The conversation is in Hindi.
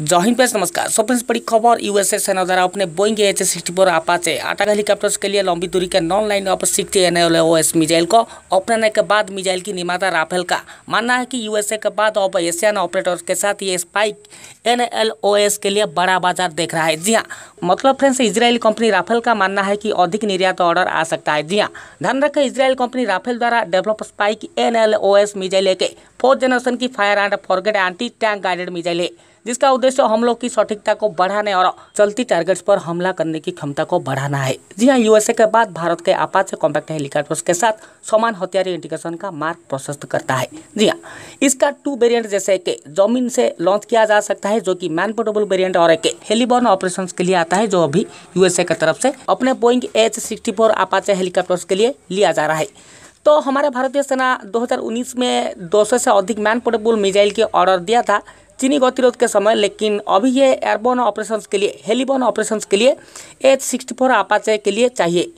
जौहिन पे नमस्कार सबसे बड़ी खबर यूएसए सेना द्वारा अपने Boeing H sixty four Apache आटा हेलीकॉप्टर्स के लिए लंबी दूरी के non line of sixty N L S missile को अपनाने के बाद मिजाइल की निर्माता राफेल का मानना है कि यूएसए के बाद अब एशियन ऑपरेटर्स के साथ ये स्पाइक एन एल एस के लिए बड़ा बाजार देख रहा है जी हाँ मतलब फ्रेंड्स इसराइल कंपनी राफेल का मानना है कि अधिक निर्यात ऑर्डर आ सकता है जी हाँ ध्यान रखें इसराइल कंपनी राफेल द्वारा develop spike N L S missile के फोर्थ जनरेशन की fire and forget anti tank guided missile है जिसका उद्देश्य हमलों की सटीकता को बढ़ाने और चलती टारगेट्स पर हमला करने की क्षमता को बढ़ाना है जी हाँ यूएसए के बाद भारत के आपात से कॉम्पैक्ट हेलीकॉप्टर्स के साथ समान हथियारी इंटीग्रेशन का मार्ग प्रशस्त करता है जी हाँ इसका टू वेरियंट जैसे एक जमीन से लॉन्च किया जा सकता है जो की मैन पोर्टेबल वेरियंट और एक हेलीबॉर्न ऑपरेशन के लिए आता है जो अभी यूएसए की तरफ से अपने Boeing H sixty four Apache helicopters के लिए लिया जा रहा है तो हमारे भारतीय सेना 2019 में 200 से अधिक मैन पोर्टेबल मिजाइल के ऑर्डर दिया था चीनी गतिरोध के समय लेकिन अभी ये एयरबोन ऑपरेशंस के लिए हेलीबोन ऑपरेशंस के लिए एच सिक्सटी फोर आपाचे के लिए चाहिए